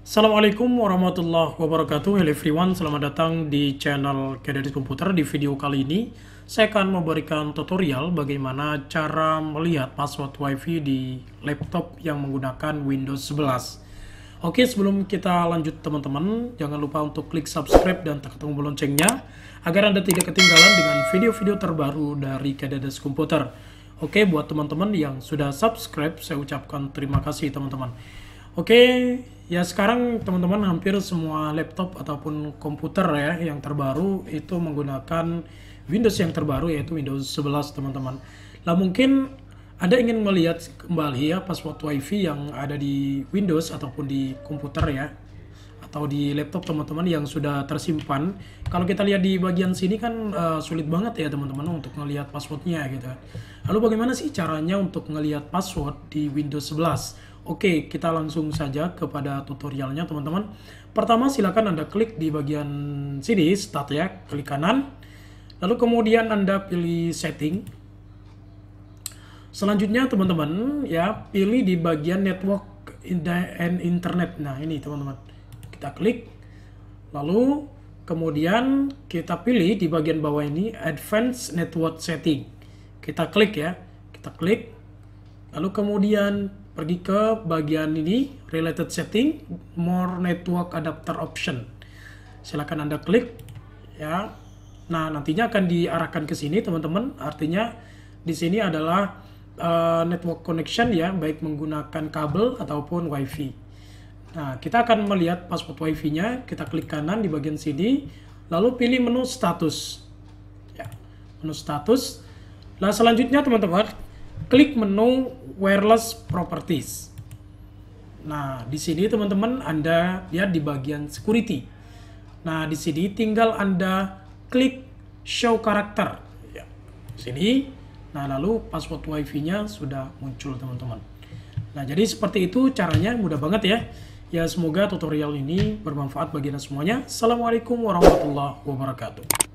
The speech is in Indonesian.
Assalamualaikum warahmatullahi wabarakatuh Hello everyone, selamat datang di channel Kedadis Komputer Di video kali ini, saya akan memberikan tutorial bagaimana cara melihat password wifi di laptop yang menggunakan Windows 11 Oke, sebelum kita lanjut teman-teman, jangan lupa untuk klik subscribe dan tekan tombol loncengnya agar Anda tidak ketinggalan dengan video-video terbaru dari Kedadis Komputer Oke, buat teman-teman yang sudah subscribe, saya ucapkan terima kasih teman-teman Oke, Ya sekarang teman-teman hampir semua laptop ataupun komputer ya yang terbaru itu menggunakan Windows yang terbaru yaitu Windows 11 teman-teman. Lah mungkin ada ingin melihat kembali ya password WiFi yang ada di Windows ataupun di komputer ya atau di laptop teman-teman yang sudah tersimpan. Kalau kita lihat di bagian sini kan uh, sulit banget ya teman-teman untuk ngelihat passwordnya gitu. Kan. Lalu bagaimana sih caranya untuk ngelihat password di Windows 11? Oke, kita langsung saja kepada tutorialnya teman-teman. Pertama silakan Anda klik di bagian sini start ya, klik kanan. Lalu kemudian Anda pilih setting. Selanjutnya teman-teman ya, pilih di bagian network and internet. Nah, ini teman-teman kita klik. Lalu kemudian kita pilih di bagian bawah ini Advanced Network Setting. Kita klik ya, kita klik. Lalu kemudian pergi ke bagian ini Related Setting, More Network Adapter Option. Silakan Anda klik ya. Nah, nantinya akan diarahkan ke sini teman-teman. Artinya di sini adalah uh, network connection ya, baik menggunakan kabel ataupun WiFi. Nah, kita akan melihat password WiFi-nya. Kita klik kanan di bagian sini, lalu pilih menu status. Ya, menu status. Nah, selanjutnya teman-teman, klik menu wireless properties. Nah, di sini teman-teman Anda lihat di bagian security. Nah, di sini tinggal Anda klik show character. Ya, sini. Nah, lalu password WiFi-nya sudah muncul teman-teman. Nah, jadi seperti itu caranya mudah banget ya. Ya semoga tutorial ini bermanfaat bagi anda semuanya. Assalamualaikum warahmatullahi wabarakatuh.